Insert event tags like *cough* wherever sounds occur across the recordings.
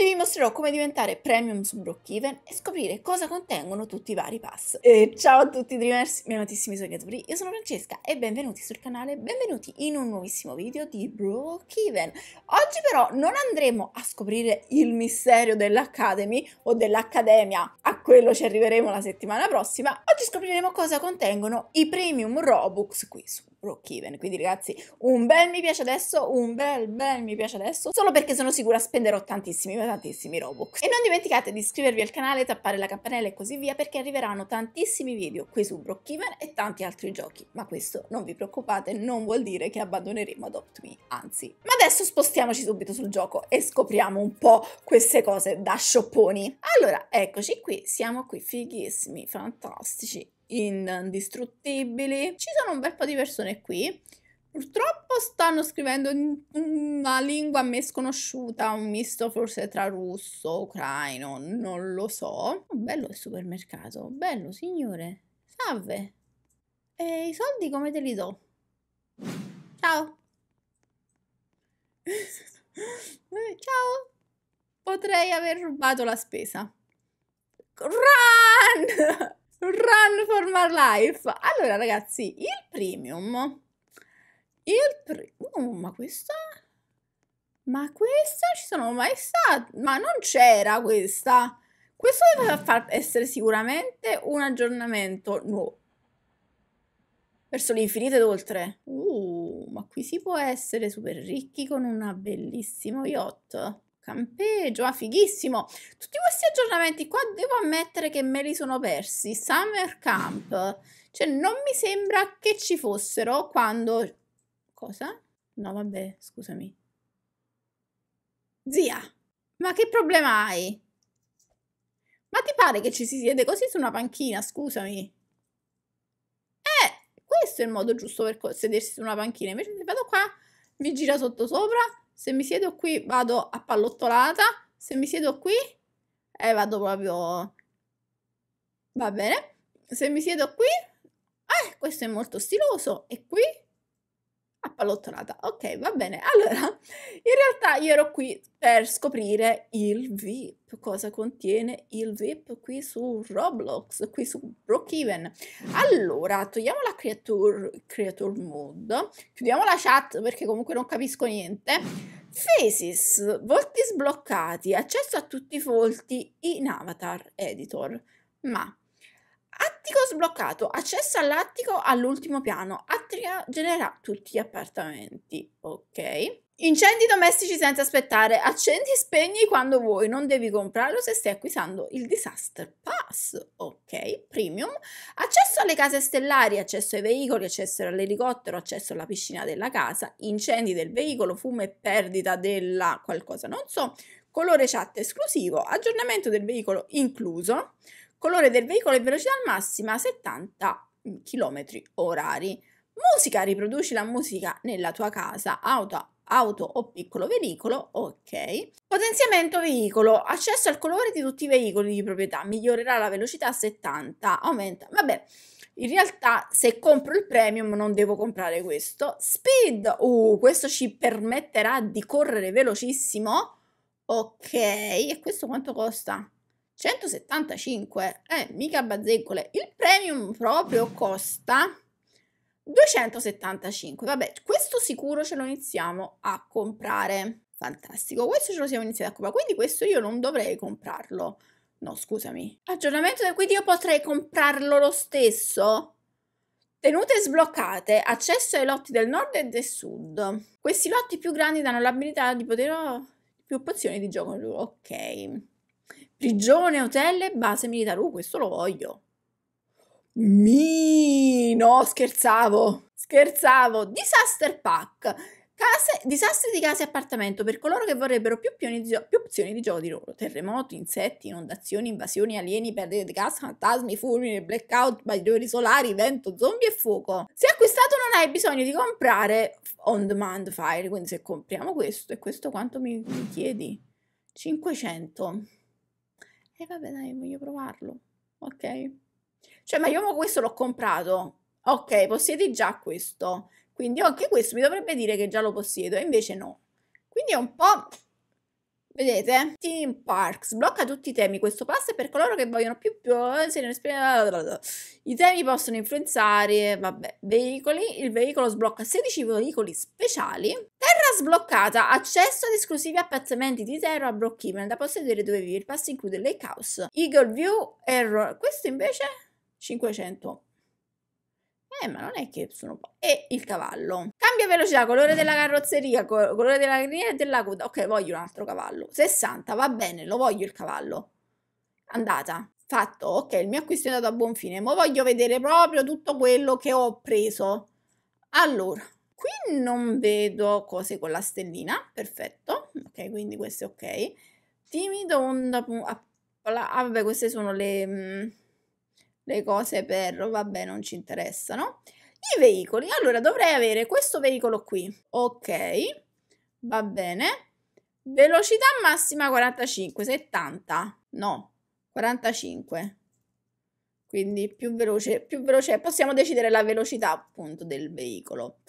Oggi vi mostrerò come diventare premium su Brookhaven e scoprire cosa contengono tutti i vari pass. E ciao a tutti Dreamers, miei amatissimi sognatori, io sono Francesca e benvenuti sul canale, benvenuti in un nuovissimo video di Brookhaven. Oggi però non andremo a scoprire il mistero dell'Academy o dell'Accademia, a quello ci arriveremo la settimana prossima, oggi scopriremo cosa contengono i premium Robux qui su Rockhaven. Quindi ragazzi, un bel mi piace adesso, un bel bel mi piace adesso, solo perché sono sicura spenderò tantissimi, ma tantissimi Robux. E non dimenticate di iscrivervi al canale, tappare la campanella e così via, perché arriveranno tantissimi video qui su Brookhaven e tanti altri giochi. Ma questo, non vi preoccupate, non vuol dire che abbandoneremo Adopt Me, anzi. Ma adesso spostiamoci subito sul gioco e scopriamo un po' queste cose da sciopponi. Allora, eccoci qui, siamo qui, fighissimi, fantastici, indistruttibili. Ci sono un bel po' di persone qui. Purtroppo stanno scrivendo in una lingua a me sconosciuta, un misto forse tra russo, ucraino, non lo so. bello il supermercato, bello signore. Salve. E i soldi come te li do? Ciao. *laughs* Ciao. Potrei aver rubato la spesa. Run! Run for my life. Allora, ragazzi, il premium. Il pre- oh, ma questa? Ma questa ci sono mai state? Ma non c'era questa. Questo deve far essere sicuramente un aggiornamento nuovo. Verso l'infinito ed oltre. Uh, ma qui si può essere super ricchi con un bellissimo yacht campeggio, ah fighissimo, tutti questi aggiornamenti qua devo ammettere che me li sono persi, Summer Camp, cioè non mi sembra che ci fossero quando... cosa? No vabbè, scusami. Zia, ma che problema hai? Ma ti pare che ci si siede così su una panchina, scusami? Eh, questo è il modo giusto per sedersi su una panchina, invece vado qua vi gira sotto sopra se mi siedo qui vado a pallottolata. Se mi siedo qui e eh, vado proprio... Va bene. Se mi siedo qui... Eh, questo è molto stiloso. E qui pallottonata. Ok, va bene. Allora, in realtà io ero qui per scoprire il VIP, cosa contiene il VIP qui su Roblox, qui su Brookhaven. Allora, togliamo la creature, creature mode, chiudiamo la chat perché comunque non capisco niente. Faces, volti sbloccati, accesso a tutti i volti in Avatar Editor. Ma Attico sbloccato. Accesso all'attico all'ultimo piano. Attica genera tutti gli appartamenti. Ok. Incendi domestici senza aspettare, accendi e spegni quando vuoi, non devi comprarlo se stai acquistando il Disaster Pass, ok, premium. Accesso alle case stellari, accesso ai veicoli, accesso all'elicottero, accesso alla piscina della casa, incendi del veicolo, fumo e perdita della qualcosa, non so, colore chat esclusivo, aggiornamento del veicolo incluso, colore del veicolo e velocità massima 70 km orari. Musica, riproduci la musica nella tua casa, auto, auto o piccolo veicolo, ok. Potenziamento veicolo, accesso al colore di tutti i veicoli di proprietà, migliorerà la velocità a 70, aumenta, vabbè. In realtà se compro il premium non devo comprare questo. Speed, uh, questo ci permetterà di correre velocissimo. Ok, e questo quanto costa? 175, eh, mica bazzecole. Il premium proprio costa 275. Vabbè, questo sicuro ce lo iniziamo a comprare. Fantastico, questo ce lo siamo iniziati a comprare, quindi questo io non dovrei comprarlo. No, scusami. Aggiornamento, quindi io potrei comprarlo lo stesso? Tenute sbloccate, accesso ai lotti del nord e del sud. Questi lotti più grandi danno l'abilità di poter... più opzioni di gioco. Ok. Prigione, hotel e base militare. Uh, questo lo voglio. Mi, no, scherzavo. Scherzavo. Disaster pack. Case, disastri di case e appartamento per coloro che vorrebbero più, pionizio, più opzioni di gioco di loro. Terremoti, insetti, inondazioni, invasioni, alieni, perdite di casa, fantasmi, fulmini, blackout, bagliori solari, vento, zombie e fuoco. Se acquistato non hai bisogno di comprare on demand file, quindi se compriamo questo, e questo quanto mi, mi chiedi? 500. E vabbè, dai, voglio provarlo. Ok? Cioè, ma io questo l'ho comprato. Ok, possiedi già questo. Quindi anche questo mi dovrebbe dire che già lo possiedo, E invece no. Quindi è un po' Vedete? Team Park sblocca tutti i temi. Questo pass è per coloro che vogliono più più. I temi possono influenzare. Vabbè, veicoli. Il veicolo sblocca 16 veicoli speciali. Terra sbloccata. Accesso ad esclusivi appazzamenti di terra a Brookhaven da possedere dove vive. Il pass include Lake House, Eagle View e Questo invece 500. Eh, ma non è che sono... E il cavallo. Cambia velocità, colore della carrozzeria, colore della linea e della coda. Ok, voglio un altro cavallo. 60, va bene, lo voglio il cavallo. Andata. Fatto, ok, il mio acquisto è andato a buon fine. Ma voglio vedere proprio tutto quello che ho preso. Allora, qui non vedo cose con la stellina, perfetto. Ok, quindi questo è ok. Timido onda... Ah, vabbè, queste sono le... Mm, le cose per, vabbè, non ci interessano. I veicoli, allora dovrei avere questo veicolo qui, ok, va bene. Velocità massima 45, 70, no, 45. Quindi più veloce, più veloce, possiamo decidere la velocità appunto del veicolo.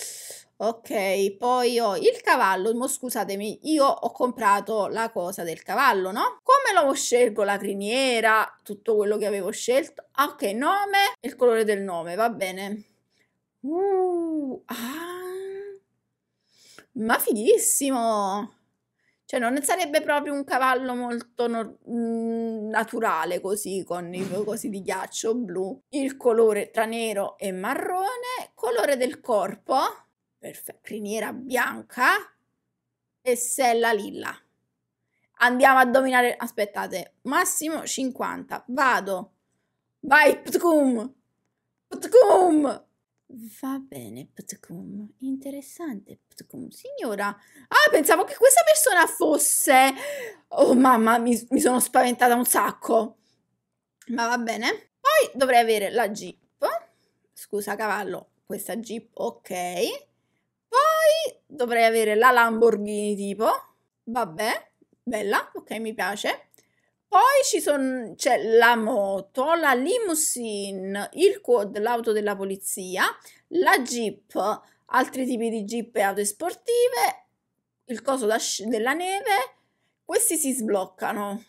Ok, poi ho il cavallo, mo scusatemi, io ho comprato la cosa del cavallo, no? Come lo scelgo? La criniera, tutto quello che avevo scelto. Ah, ok, nome, il colore del nome, va bene. Uh, ah, ma fighissimo! Cioè, non sarebbe proprio un cavallo molto no mm, naturale così, con i cosi di ghiaccio blu. Il colore tra nero e marrone, colore del corpo perfetto, criniera bianca e sella lilla. Andiamo a dominare, aspettate, massimo 50, vado, vai Ptkum. Ptkum. va bene Ptkum. interessante ptcum, signora, ah pensavo che questa persona fosse, oh mamma mi, mi sono spaventata un sacco, ma va bene, poi dovrei avere la jeep, scusa cavallo, questa jeep, ok, dovrei avere la Lamborghini tipo, vabbè, bella, ok, mi piace. Poi ci sono, c'è la moto, la limousine, il quad, l'auto della polizia, la jeep, altri tipi di jeep e auto sportive, il coso da, della neve, questi si sbloccano.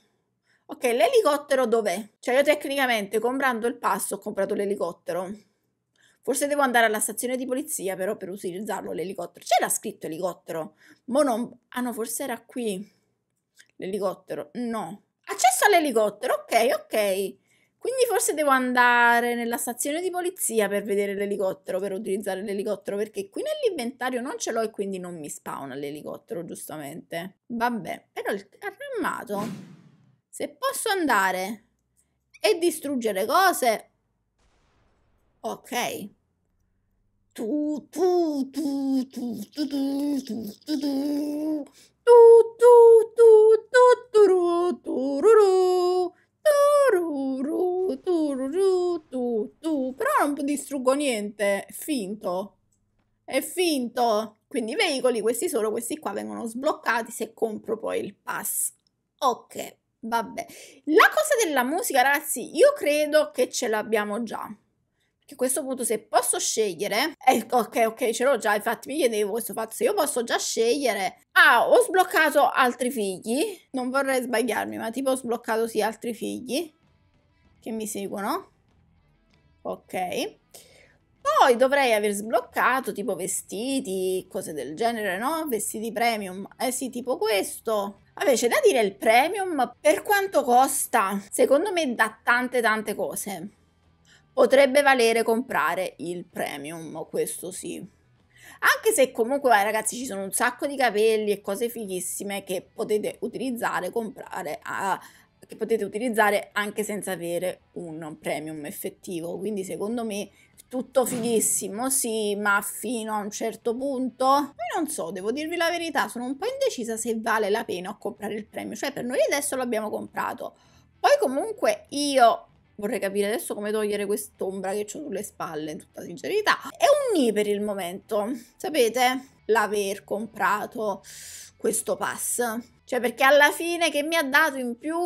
Ok, l'elicottero dov'è? Cioè io tecnicamente comprando il passo ho comprato l'elicottero. Forse devo andare alla stazione di polizia però per utilizzarlo l'elicottero. C'era scritto elicottero? Mo non... Ah no, forse era qui. L'elicottero. No. Accesso all'elicottero, ok, ok. Quindi forse devo andare nella stazione di polizia per vedere l'elicottero, per utilizzare l'elicottero, perché qui nell'inventario non ce l'ho e quindi non mi spawna l'elicottero, giustamente. Vabbè, però il carro armato... Se posso andare e distruggere cose, Ok. Tu, tu, tu, tu, tu, tu, tu, tu, tu. Però non distruggo niente, è finto. È finto. Quindi i veicoli, questi solo, questi qua vengono sbloccati se compro poi il pass. Ok, vabbè. La cosa della musica, ragazzi, io credo che ce l'abbiamo già che a questo punto se posso scegliere, eh, ok ok ce l'ho già, infatti mi chiedevo questo fatto, se io posso già scegliere, ah ho sbloccato altri figli, non vorrei sbagliarmi ma tipo ho sbloccato sì altri figli che mi seguono, ok. Poi dovrei aver sbloccato tipo vestiti, cose del genere, no? Vestiti premium, eh sì, tipo questo. Vabbè, c'è da dire il premium per quanto costa. Secondo me da tante tante cose potrebbe valere comprare il premium, questo sì. Anche se comunque ragazzi ci sono un sacco di capelli e cose fighissime che potete utilizzare, comprare a, che potete utilizzare anche senza avere un premium effettivo. Quindi secondo me tutto fighissimo, sì, ma fino a un certo punto. Io non so, devo dirvi la verità, sono un po' indecisa se vale la pena comprare il premium. Cioè per noi adesso l'abbiamo comprato. Poi comunque io Vorrei capire adesso come togliere quest'ombra che ho sulle spalle, in tutta sincerità. È un ni per il momento, sapete? L'aver comprato questo pass. Cioè, perché alla fine che mi ha dato in più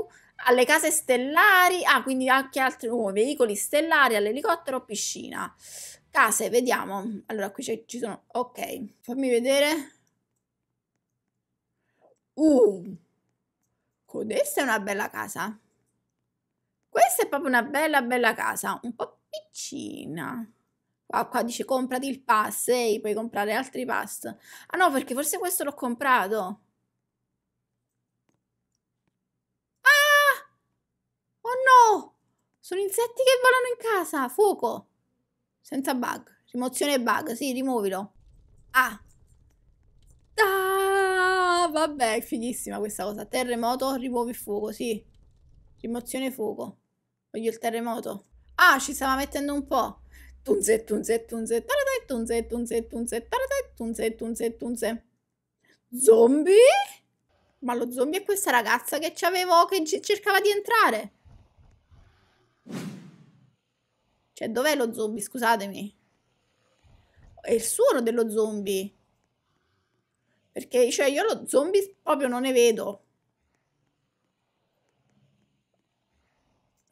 alle case stellari, ah, quindi anche altri oh, veicoli stellari, all'elicottero, o piscina. Case, vediamo. Allora, qui ci sono... Ok, fammi vedere. Uh, questa è una bella casa. Questa è proprio una bella bella casa, un po' piccina. Qua, qua dice comprati il pass, ehi, puoi comprare altri pass. Ah no, perché forse questo l'ho comprato. Ah! Oh no! Sono insetti che volano in casa, fuoco. Senza bug, rimozione bug, sì, rimuovilo. Ah! Ah! Vabbè, è fighissima questa cosa. Terremoto, rimuovi fuoco, sì. Rimozione fuoco. Voglio il terremoto. Ah, ci stava mettendo un po'. Tunze, tunze, tunze, taradai, tunze, tunze, tunze, taradai, tunze, tunze, tunze. Zombie? Ma lo zombie è questa ragazza che c'avevo, che cercava di entrare. Cioè, dov'è lo zombie? Scusatemi. È il suono dello zombie. Perché, cioè, io lo zombie proprio non ne vedo.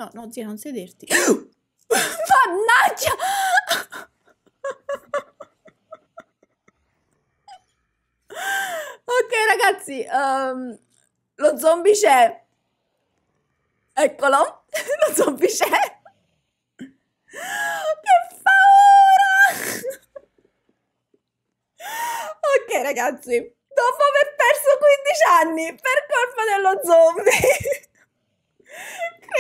No, no, zia, non sederti. Mannaggia! ok, ragazzi, um, lo zombie c'è. Eccolo, *laughs* lo zombie c'è. che paura! ok, ragazzi, dopo aver perso 15 anni per colpa dello zombie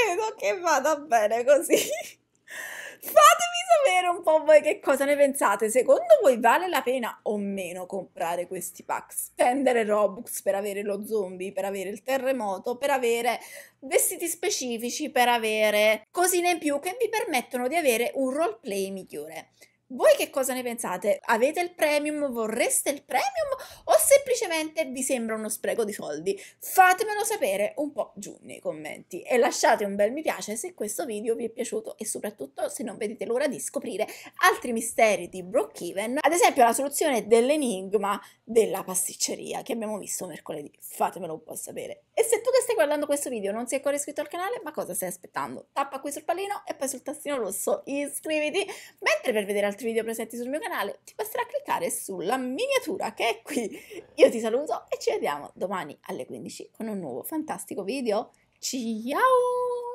credo che vada bene così. *laughs* Fatemi sapere un po' voi che cosa ne pensate. Secondo voi vale la pena o meno comprare questi pack? Spendere Robux per avere lo zombie, per avere il terremoto, per avere vestiti specifici, per avere cosine in più che vi permettono di avere un roleplay migliore. Voi che cosa ne pensate? Avete il premium? Vorreste il premium? O semplicemente vi sembra uno spreco di soldi? Fatemelo sapere un po' giù nei commenti e lasciate un bel mi piace se questo video vi è piaciuto e soprattutto se non vedete l'ora di scoprire altri misteri di Brookhaven, ad esempio la soluzione dell'enigma della pasticceria che abbiamo visto mercoledì. Fatemelo un po' sapere. E se tu che stai guardando questo video non sei ancora iscritto al canale, ma cosa stai aspettando? Tappa qui sul pallino e poi sul tastino rosso iscriviti, mentre per vedere altri video presenti sul mio canale ti basterà cliccare sulla miniatura che è qui. Io ti saluto e ci vediamo domani alle 15 con un nuovo fantastico video. Ciao!